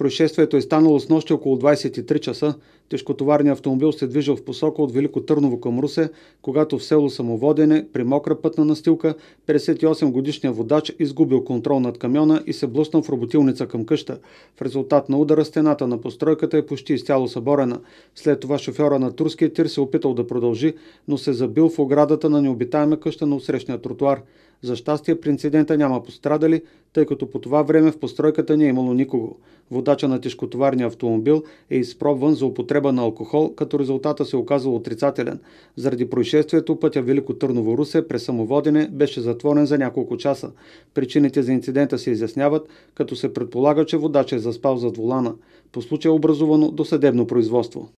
Происшествието е станало с нощи около 23 часа. Тежкотоварният автомобил се движил в посока от Велико Търново към Русе, когато в село Самоводене, при мокра пътна настилка, 58-годишният водач изгубил контрол над камиона и се блъснал в роботилница към къща. В резултат на удара стената на постройката е почти изцяло съборена. След това шофьора на турския тир се е опитал да продължи, но се е забил в оградата на необитаема къща на усрещния тротуар. За щастие при инцидента няма пострадали, тъй като по това време в постройката не е имало никого. Водача на тежкотоварния автомобил е изпробван за употреба на алкохол, като резултата се оказал отрицателен. Заради происшествието пътя Велико Търново Русе през самоводене беше затворен за няколко часа. Причините за инцидента се изясняват, като се предполага, че водача е заспал зад волана. По случай е образувано досъдебно производство.